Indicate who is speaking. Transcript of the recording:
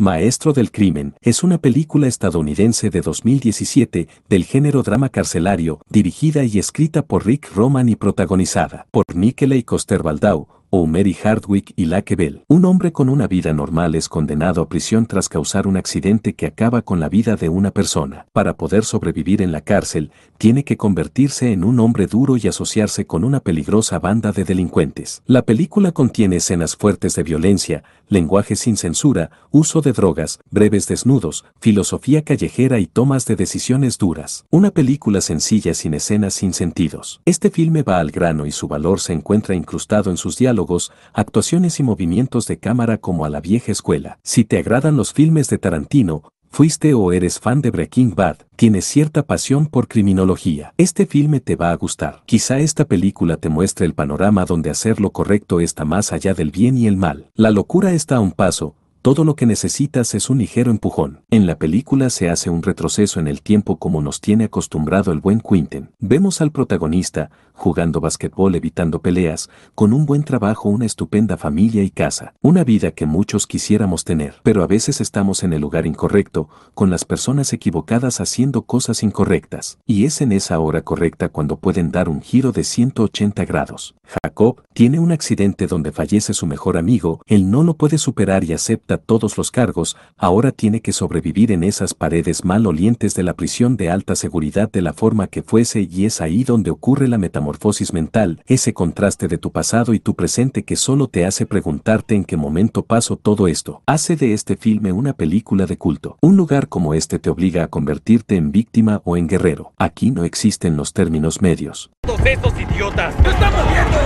Speaker 1: Maestro del Crimen es una película estadounidense de 2017 del género drama carcelario, dirigida y escrita por Rick Roman y protagonizada por y coster Baldau o Mary Hardwick y Lake Bell. Un hombre con una vida normal es condenado a prisión tras causar un accidente que acaba con la vida de una persona. Para poder sobrevivir en la cárcel, tiene que convertirse en un hombre duro y asociarse con una peligrosa banda de delincuentes. La película contiene escenas fuertes de violencia, lenguaje sin censura, uso de drogas, breves desnudos, filosofía callejera y tomas de decisiones duras. Una película sencilla sin escenas sin sentidos. Este filme va al grano y su valor se encuentra incrustado en sus diálogos actuaciones y movimientos de cámara como a la vieja escuela. Si te agradan los filmes de Tarantino, fuiste o eres fan de Breaking Bad, tienes cierta pasión por criminología. Este filme te va a gustar. Quizá esta película te muestre el panorama donde hacer lo correcto está más allá del bien y el mal. La locura está a un paso, todo lo que necesitas es un ligero empujón. En la película se hace un retroceso en el tiempo como nos tiene acostumbrado el buen Quinten. Vemos al protagonista, jugando basquetbol evitando peleas, con un buen trabajo, una estupenda familia y casa, una vida que muchos quisiéramos tener. Pero a veces estamos en el lugar incorrecto, con las personas equivocadas haciendo cosas incorrectas, y es en esa hora correcta cuando pueden dar un giro de 180 grados. Jacob tiene un accidente donde fallece su mejor amigo, él no lo puede superar y acepta todos los cargos, ahora tiene que sobrevivir en esas paredes malolientes de la prisión de alta seguridad de la forma que fuese y es ahí donde ocurre la metamorfosis mental, ese contraste de tu pasado y tu presente que solo te hace preguntarte en qué momento pasó todo esto, hace de este filme una película de culto. Un lugar como este te obliga a convertirte en víctima o en guerrero. Aquí no existen los términos medios.
Speaker 2: Todos estos idiotas. estamos